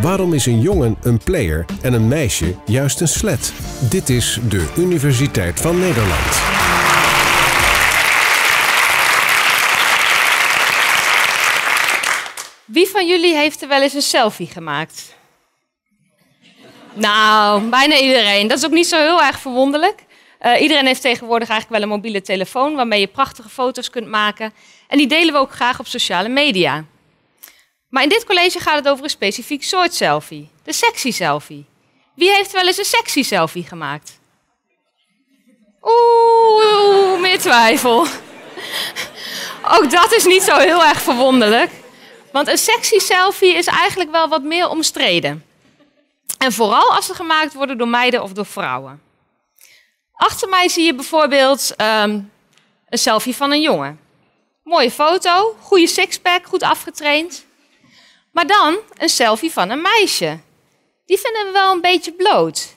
Waarom is een jongen een player en een meisje juist een slet? Dit is de Universiteit van Nederland. Wie van jullie heeft er wel eens een selfie gemaakt? Nou, bijna iedereen. Dat is ook niet zo heel erg verwonderlijk. Eh, iedereen heeft tegenwoordig eigenlijk wel een mobiele telefoon waarmee je prachtige foto's kunt maken. En die delen we ook graag op sociale media. Maar in dit college gaat het over een specifiek soort selfie. De sexy selfie. Wie heeft wel eens een sexy selfie gemaakt? Oeh, meer twijfel. Ook dat is niet zo heel erg verwonderlijk. Want een sexy selfie is eigenlijk wel wat meer omstreden. En vooral als ze gemaakt worden door meiden of door vrouwen. Achter mij zie je bijvoorbeeld ehm, een selfie van een jongen. Mooie foto, goede sixpack, goed afgetraind. Maar dan een selfie van een meisje. Die vinden we wel een beetje bloot.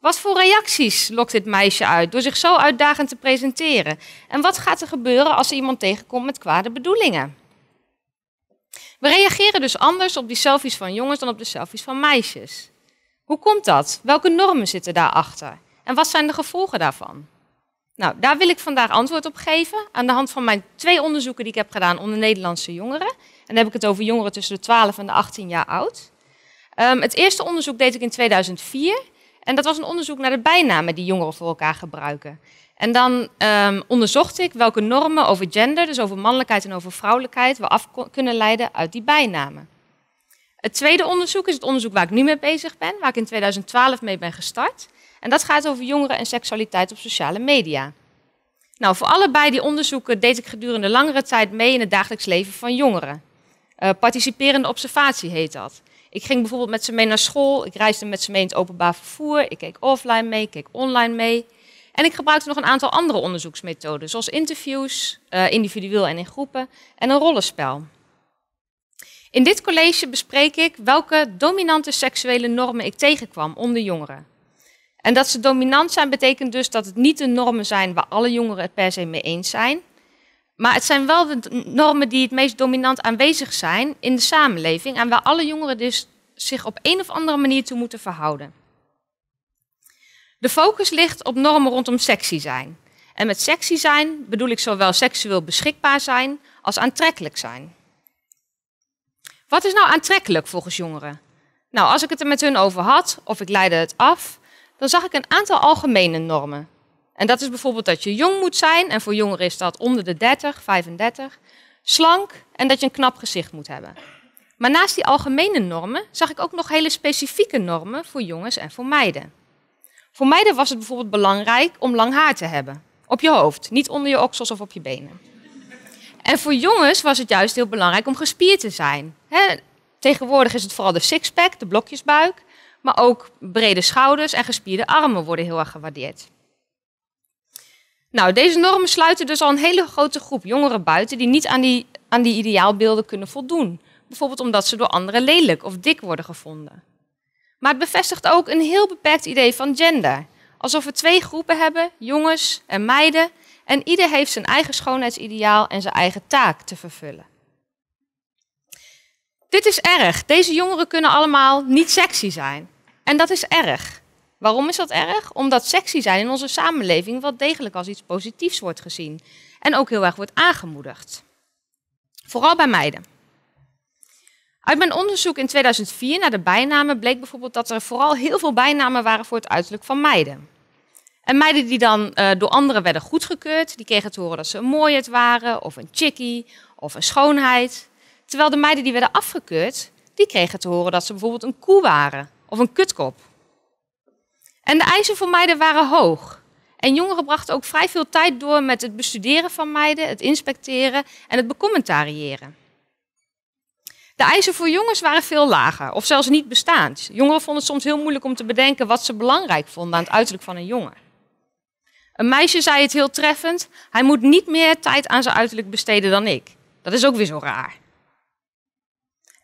Wat voor reacties lokt dit meisje uit door zich zo uitdagend te presenteren? En wat gaat er gebeuren als ze iemand tegenkomt met kwade bedoelingen? We reageren dus anders op die selfies van jongens dan op de selfies van meisjes. Hoe komt dat? Welke normen zitten daarachter? En wat zijn de gevolgen daarvan? Nou, daar wil ik vandaag antwoord op geven aan de hand van mijn twee onderzoeken die ik heb gedaan onder Nederlandse jongeren dan heb ik het over jongeren tussen de 12 en de 18 jaar oud. Ehm, het eerste onderzoek deed ik in 2004. En dat was een onderzoek naar de bijnamen die jongeren voor elkaar gebruiken. En dan ehm, onderzocht ik welke normen over gender, dus over mannelijkheid en over vrouwelijkheid, we af kunnen leiden uit die bijnamen. Het tweede onderzoek is het onderzoek waar ik nu mee bezig ben, waar ik in 2012 mee ben gestart. En dat gaat over jongeren en seksualiteit op sociale media. Nou, voor allebei die onderzoeken deed ik gedurende langere tijd mee in het dagelijks leven van jongeren. Uh, participerende observatie heet dat. Ik ging bijvoorbeeld met ze mee naar school, ik reisde met ze mee in het openbaar vervoer, ik keek offline mee, ik keek online mee. En ik gebruikte nog een aantal andere onderzoeksmethoden, zoals interviews, eh, individueel en in groepen, en een rollenspel. In dit college bespreek ik welke dominante seksuele normen ik tegenkwam onder jongeren. En dat ze dominant zijn betekent dus dat het niet de normen zijn waar alle jongeren het per se mee eens zijn, maar het zijn wel de normen die het meest dominant aanwezig zijn in de samenleving en waar alle jongeren dus zich op een of andere manier toe moeten verhouden. De focus ligt op normen rondom sexy zijn. En met sexy zijn bedoel ik zowel seksueel beschikbaar zijn als aantrekkelijk zijn. Wat is nou aantrekkelijk volgens jongeren? Nou, als ik het er met hun over had of ik leidde het af, dan zag ik een aantal algemene normen en dat is bijvoorbeeld dat je jong moet zijn. En voor jongeren is dat onder de 30, 35. Slank en dat je een knap gezicht moet hebben. Maar naast die algemene normen zag ik ook nog hele specifieke normen voor jongens en voor meiden. Voor meiden was het bijvoorbeeld belangrijk om lang haar te hebben. Op je hoofd, niet onder je oksels of op je benen. En voor jongens was het juist heel belangrijk om gespierd te zijn. tegenwoordig is het vooral de sixpack, de blokjesbuik. Maar ook brede schouders en gespierde armen worden heel erg gewaardeerd. Nou, deze normen sluiten dus al een hele grote groep jongeren buiten die niet aan die, aan die ideaalbeelden kunnen voldoen. Bijvoorbeeld omdat ze door anderen lelijk of dik worden gevonden. Maar het bevestigt ook een heel beperkt idee van gender. Alsof we twee groepen hebben, jongens en meiden, en ieder heeft zijn eigen schoonheidsideaal en zijn eigen taak te vervullen. Dit is erg. Deze jongeren kunnen allemaal niet sexy zijn. En dat is erg. Waarom is dat erg? Omdat sexy zijn in onze samenleving wel degelijk als iets positiefs wordt gezien. En ook heel erg wordt aangemoedigd. Vooral bij meiden. Uit mijn onderzoek in 2004 naar de bijnamen bleek bijvoorbeeld dat er vooral heel veel bijnamen waren voor het uiterlijk van meiden. En meiden die dan eh, door anderen werden goedgekeurd, die kregen te horen dat ze een mooiheid waren, of een chickie, of een schoonheid. Terwijl de meiden die werden afgekeurd, die kregen te horen dat ze bijvoorbeeld een koe waren, of een kutkop. En de eisen voor meiden waren hoog. En jongeren brachten ook vrij veel tijd door met het bestuderen van meiden, het inspecteren en het becommentariëren. De eisen voor jongens waren veel lager, of zelfs niet bestaand. Jongeren vonden het soms heel moeilijk om te bedenken wat ze belangrijk vonden aan het uiterlijk van een jongen. Een meisje zei het heel treffend: hij moet niet meer tijd aan zijn uiterlijk besteden dan ik. Dat is ook weer zo raar.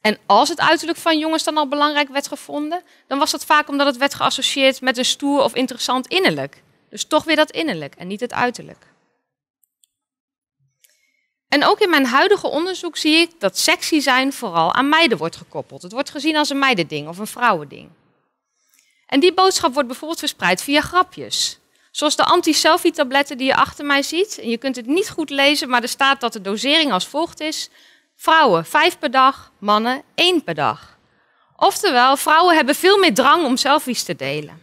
En als het uiterlijk van jongens dan al belangrijk werd gevonden, dan was dat vaak omdat het werd geassocieerd met een stoer of interessant innerlijk. Dus toch weer dat innerlijk en niet het uiterlijk. En ook in mijn huidige onderzoek zie ik dat sexy zijn vooral aan meiden wordt gekoppeld. Het wordt gezien als een meidending of een vrouwending. En die boodschap wordt bijvoorbeeld verspreid via grapjes. Zoals de anti-selfie-tabletten die je achter mij ziet. En je kunt het niet goed lezen, maar er staat dat de dosering als volgt is. Vrouwen vijf per dag, mannen één per dag. Oftewel, vrouwen hebben veel meer drang om selfies te delen.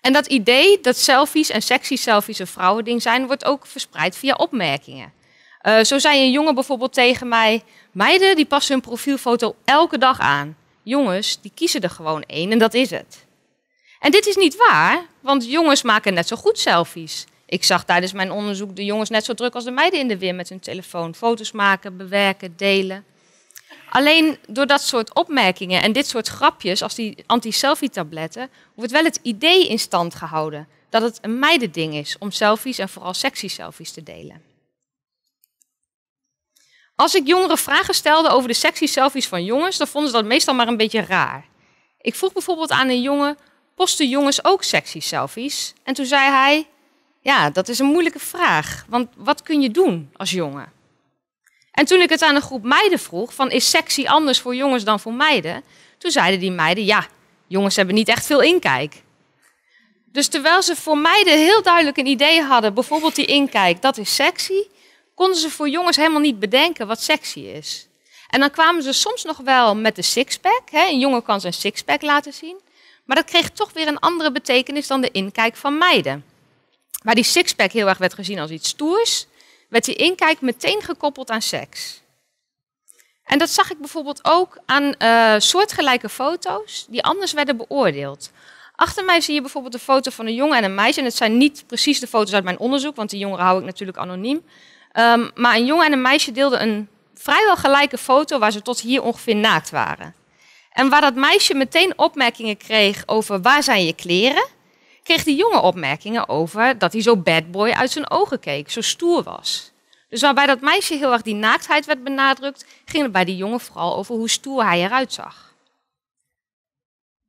En dat idee dat selfies en sexy selfies een vrouwending zijn, wordt ook verspreid via opmerkingen. Eh, zo zei een jongen bijvoorbeeld tegen mij: Meiden die passen hun profielfoto elke dag aan. Jongens die kiezen er gewoon één en dat is het. En dit is niet waar, want jongens maken net zo goed selfies. Ik zag tijdens mijn onderzoek de jongens net zo druk als de meiden in de weer met hun telefoon. Foto's maken, bewerken, delen. Alleen door dat soort opmerkingen en dit soort grapjes, als die anti-selfie-tabletten, wordt wel het idee in stand gehouden dat het een meidending is om selfies en vooral sexy selfies te delen. Als ik jongeren vragen stelde over de sexy selfies van jongens, dan vonden ze dat meestal maar een beetje raar. Ik vroeg bijvoorbeeld aan een jongen: posten jongens ook sexy selfies? En toen zei hij: ja, dat is een moeilijke vraag. Want wat kun je doen als jongen? En toen ik het aan een groep meiden vroeg, van is sexy anders voor jongens dan voor meiden? Toen zeiden die meiden, ja, jongens hebben niet echt veel inkijk. Dus terwijl ze voor meiden heel duidelijk een idee hadden, bijvoorbeeld die inkijk, dat is sexy, konden ze voor jongens helemaal niet bedenken wat sexy is. En dan kwamen ze soms nog wel met de sixpack. Een jongen kan zijn sixpack laten zien. Maar dat kreeg toch weer een andere betekenis dan de inkijk van meiden. Waar die sixpack heel erg werd gezien als iets stoers, werd die inkijk meteen gekoppeld aan seks. En dat zag ik bijvoorbeeld ook aan eh, soortgelijke foto's die anders werden beoordeeld. Achter mij zie je bijvoorbeeld een foto van een jongen en een meisje. En het zijn niet precies de foto's uit mijn onderzoek, want die jongeren hou ik natuurlijk anoniem. Ehm, maar een jongen en een meisje deelden een vrijwel gelijke foto waar ze tot hier ongeveer naakt waren. En waar dat meisje meteen opmerkingen kreeg over waar zijn je kleren, kreeg die jongen opmerkingen over dat hij zo bad boy uit zijn ogen keek, zo stoer was. Dus waarbij dat meisje heel erg die naaktheid werd benadrukt, ging het bij die jongen vooral over hoe stoer hij eruit zag.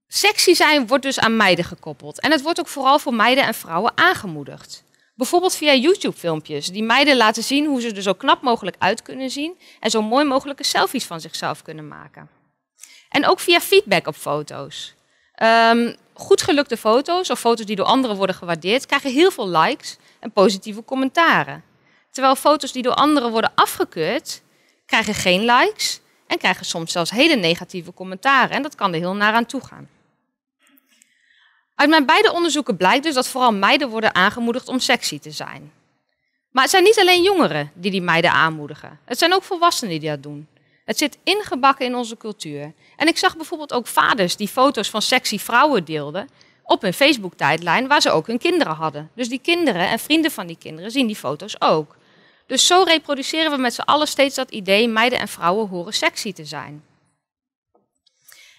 Sexy zijn wordt dus aan meiden gekoppeld en het wordt ook vooral voor meiden en vrouwen aangemoedigd. Bijvoorbeeld via YouTube-filmpjes, die meiden laten zien hoe ze er zo knap mogelijk uit kunnen zien en zo mooi mogelijke selfies van zichzelf kunnen maken. En ook via feedback op foto's. Ehm, goed gelukte foto's of foto's die door anderen worden gewaardeerd, krijgen heel veel likes en positieve commentaren. Terwijl foto's die door anderen worden afgekeurd, krijgen geen likes en krijgen soms zelfs hele negatieve commentaren. En dat kan er heel naar aan toe gaan. Uit mijn beide onderzoeken blijkt dus dat vooral meiden worden aangemoedigd om sexy te zijn. Maar het zijn niet alleen jongeren die die meiden aanmoedigen. Het zijn ook volwassenen die dat doen. Het zit ingebakken in onze cultuur. En ik zag bijvoorbeeld ook vaders die foto's van sexy vrouwen deelden op hun Facebook-tijdlijn waar ze ook hun kinderen hadden. Dus die kinderen en vrienden van die kinderen zien die foto's ook. Dus zo reproduceren we met z'n allen steeds dat idee meiden en vrouwen horen sexy te zijn.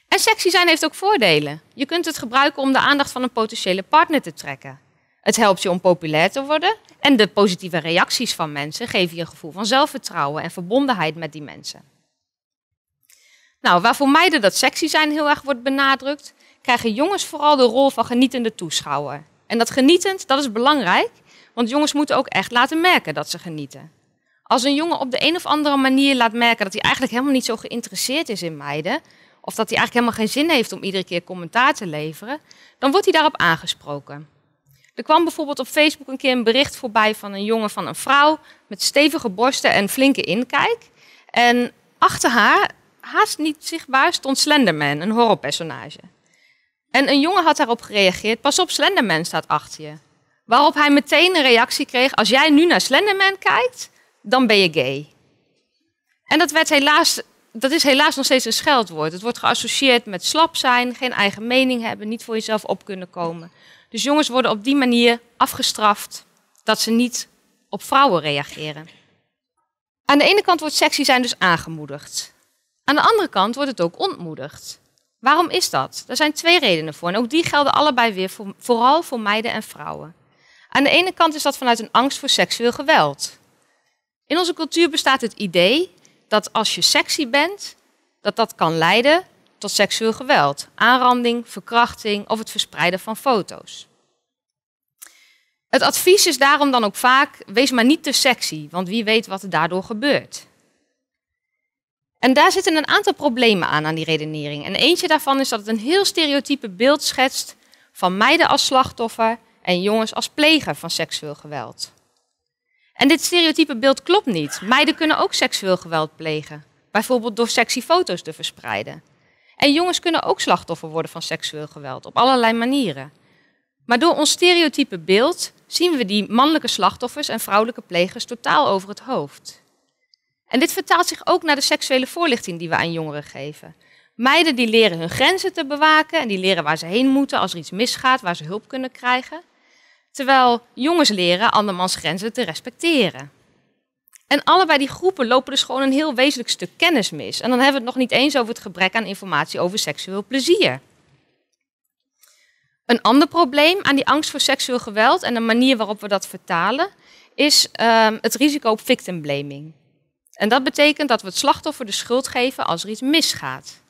En sexy zijn heeft ook voordelen. Je kunt het gebruiken om de aandacht van een potentiële partner te trekken. Het helpt je om populair te worden en de positieve reacties van mensen geven je een gevoel van zelfvertrouwen en verbondenheid met die mensen. Nou, waarvoor meiden dat sexy zijn heel erg wordt benadrukt, krijgen jongens vooral de rol van genietende toeschouwer. En dat genietend, dat is belangrijk, want jongens moeten ook echt laten merken dat ze genieten. Als een jongen op de een of andere manier laat merken dat hij eigenlijk helemaal niet zo geïnteresseerd is in meiden, of dat hij eigenlijk helemaal geen zin heeft om iedere keer commentaar te leveren, dan wordt hij daarop aangesproken. Er kwam bijvoorbeeld op Facebook een keer een bericht voorbij van een jongen van een vrouw met stevige borsten en flinke inkijk. En achter haar haast niet zichtbaar stond Slenderman, een horrorpersonage. En een jongen had daarop gereageerd: Pas op, Slenderman staat achter je. Waarop hij meteen een reactie kreeg: Als jij nu naar Slenderman kijkt, dan ben je gay. En dat, werd helaas, dat is helaas nog steeds een scheldwoord. Het wordt geassocieerd met slap zijn, geen eigen mening hebben, niet voor jezelf op kunnen komen. Dus jongens worden op die manier afgestraft dat ze niet op vrouwen reageren. Aan de ene kant wordt sexy zijn dus aangemoedigd. Aan de andere kant wordt het ook ontmoedigd. Waarom is dat? Er zijn twee redenen voor en ook die gelden allebei weer vooral voor meiden en vrouwen. Aan de ene kant is dat vanuit een angst voor seksueel geweld. In onze cultuur bestaat het idee dat als je sexy bent, dat dat kan leiden tot seksueel geweld, aanranding, verkrachting of het verspreiden van foto's. Het advies is daarom dan ook vaak: wees maar niet te sexy, want wie weet wat er daardoor gebeurt. En daar zitten een aantal problemen aan, aan die redenering. En eentje daarvan is dat het een heel stereotype beeld schetst van meiden als slachtoffer en jongens als pleger van seksueel geweld. En dit stereotype beeld klopt niet. Meiden kunnen ook seksueel geweld plegen, bijvoorbeeld door sexy foto's te verspreiden. En jongens kunnen ook slachtoffer worden van seksueel geweld, op allerlei manieren. Maar door ons stereotype beeld zien we die mannelijke slachtoffers en vrouwelijke plegers totaal over het hoofd. En dit vertaalt zich ook naar de seksuele voorlichting die we aan jongeren geven. Meiden die leren hun grenzen te bewaken en die leren waar ze heen moeten als er iets misgaat, waar ze hulp kunnen krijgen. Terwijl jongens leren andermans grenzen te respecteren. En allebei die groepen lopen dus gewoon een heel wezenlijk stuk kennis mis. En dan hebben we het nog niet eens over het gebrek aan informatie over seksueel plezier. Een ander probleem aan die angst voor seksueel geweld en de manier waarop we dat vertalen, is ehm, het risico op victimblaming. blaming. En dat betekent dat we het slachtoffer de schuld geven als er iets misgaat.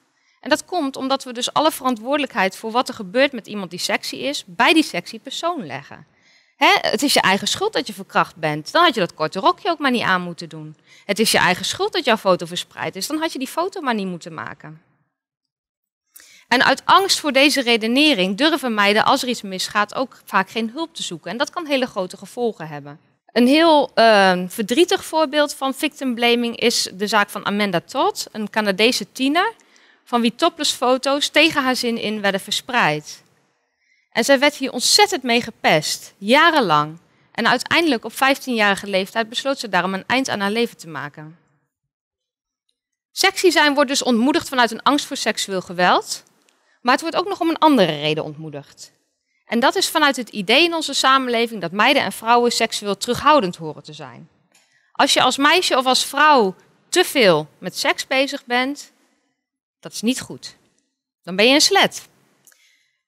En dat komt omdat we dus alle verantwoordelijkheid voor wat er gebeurt met iemand die sexy is, bij die sexy persoon leggen. Hè? het is je eigen schuld dat je verkracht bent. Dan had je dat korte rokje ook maar niet aan moeten doen. Het is je eigen schuld dat jouw foto verspreid is. Dan had je die foto maar niet moeten maken. En uit angst voor deze redenering durven meiden als er iets misgaat ook vaak geen hulp te zoeken. En dat kan hele grote gevolgen hebben. Een heel ehm, verdrietig voorbeeld van victim blaming is de zaak van Amanda Todd, een Canadese tiener, van wie topless-foto's tegen haar zin in werden verspreid. En zij werd hier ontzettend mee gepest, jarenlang. En uiteindelijk op 15-jarige leeftijd besloot ze daarom een eind aan haar leven te maken. Sexy zijn wordt dus ontmoedigd vanuit een angst voor seksueel geweld, maar het wordt ook nog om een andere reden ontmoedigd. En dat is vanuit het idee in onze samenleving dat meiden en vrouwen seksueel terughoudend horen te zijn. Als je als meisje of als vrouw te veel met seks bezig bent, dat is niet goed. Dan ben je een slet.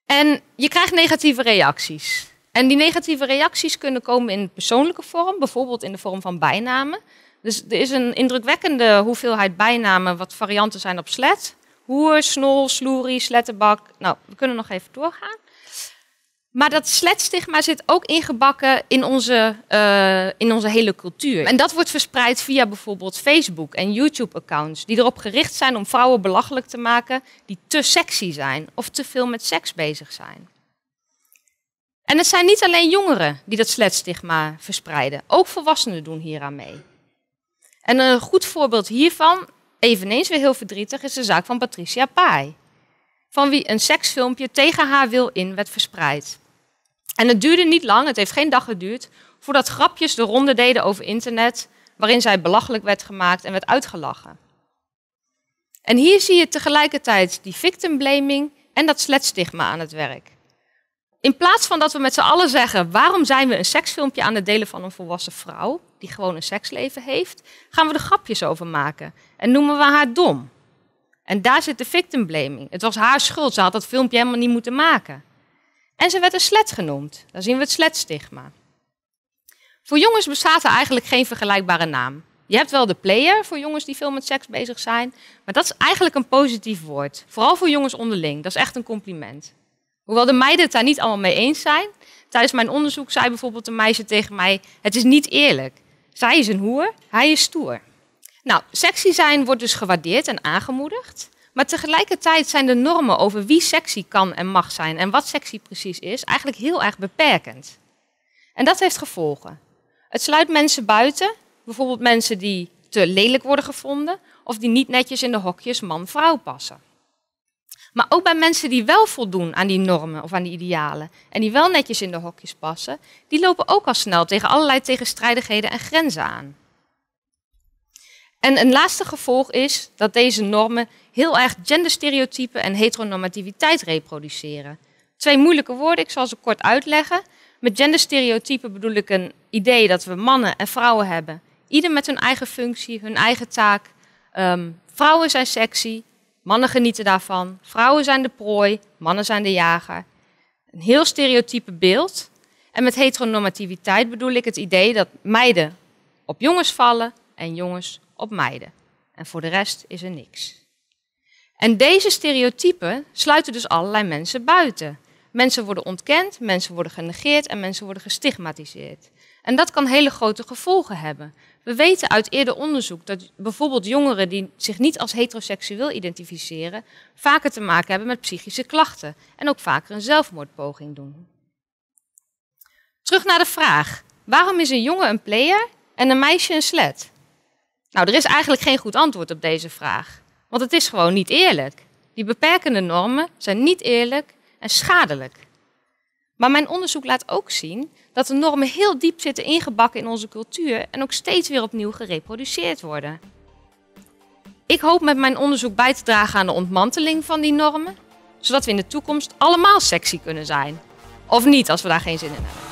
En je krijgt negatieve reacties. En die negatieve reacties kunnen komen in persoonlijke vorm, bijvoorbeeld in de vorm van bijnamen. Dus er is een indrukwekkende hoeveelheid bijnamen, wat varianten zijn op slet. Hoer, snol, sloerie, slettenbak. Nou, we kunnen nog even doorgaan. Maar dat sletstigma zit ook ingebakken in onze, eh, in onze hele cultuur. En dat wordt verspreid via bijvoorbeeld Facebook en YouTube-accounts, die erop gericht zijn om vrouwen belachelijk te maken die te sexy zijn of te veel met seks bezig zijn. En het zijn niet alleen jongeren die dat sletstigma verspreiden, ook volwassenen doen hieraan mee. En een goed voorbeeld hiervan, eveneens weer heel verdrietig, is de zaak van Patricia Pai van wie een seksfilmpje tegen haar wil in werd verspreid. En het duurde niet lang, het heeft geen dag geduurd, voordat grapjes de ronde deden over internet, waarin zij belachelijk werd gemaakt en werd uitgelachen. En hier zie je tegelijkertijd die victimblaming en dat sletstigma aan het werk. In plaats van dat we met z'n allen zeggen: waarom zijn we een seksfilmpje aan het delen van een volwassen vrouw die gewoon een seksleven heeft, gaan we er grapjes over maken en noemen we haar dom. En daar zit de victimblaming. Het was haar schuld, ze had dat filmpje helemaal niet moeten maken. En ze werd een slet genoemd. Daar zien we het sletstigma. Voor jongens bestaat er eigenlijk geen vergelijkbare naam. Je hebt wel de player voor jongens die veel met seks bezig zijn, maar dat is eigenlijk een positief woord. Vooral voor jongens onderling, dat is echt een compliment. Hoewel de meiden het daar niet allemaal mee eens zijn, tijdens mijn onderzoek zei bijvoorbeeld een meisje tegen mij: Het is niet eerlijk. Zij is een hoer, hij is stoer. Nou, sexy zijn wordt dus gewaardeerd en aangemoedigd. Maar tegelijkertijd zijn de normen over wie sexy kan en mag zijn en wat sexy precies is, eigenlijk heel erg beperkend. En dat heeft gevolgen. Het sluit mensen buiten, bijvoorbeeld mensen die te lelijk worden gevonden of die niet netjes in de hokjes man-vrouw passen. Maar ook bij mensen die wel voldoen aan die normen of aan die idealen en die wel netjes in de hokjes passen, die lopen ook al snel tegen allerlei tegenstrijdigheden en grenzen aan. En een laatste gevolg is dat deze normen heel erg genderstereotypen en heteronormativiteit reproduceren. Twee moeilijke woorden, ik zal ze kort uitleggen. Met genderstereotypen bedoel ik een idee dat we mannen en vrouwen hebben. Ieder met hun eigen functie, hun eigen taak. Ehm, vrouwen zijn sexy, mannen genieten daarvan. Vrouwen zijn de prooi, mannen zijn de jager. Een heel stereotype beeld. En met heteronormativiteit bedoel ik het idee dat meiden op jongens vallen en jongens op meiden. En voor de rest is er niks. En deze stereotypen sluiten dus allerlei mensen buiten. Mensen worden ontkend, mensen worden genegeerd en mensen worden gestigmatiseerd. En dat kan hele grote gevolgen hebben. We weten uit eerder onderzoek dat bijvoorbeeld jongeren die zich niet als heteroseksueel identificeren, vaker te maken hebben met psychische klachten en ook vaker een zelfmoordpoging doen. Terug naar de vraag: waarom is een jongen een player en een meisje een slet? Nou, er is eigenlijk geen goed antwoord op deze vraag. Want het is gewoon niet eerlijk. Die beperkende normen zijn niet eerlijk en schadelijk. Maar mijn onderzoek laat ook zien dat de normen heel diep zitten ingebakken in onze cultuur en ook steeds weer opnieuw gereproduceerd worden. Ik hoop met mijn onderzoek bij te dragen aan de ontmanteling van die normen, zodat we in de toekomst allemaal sexy kunnen zijn. Of niet als we daar geen zin in hebben.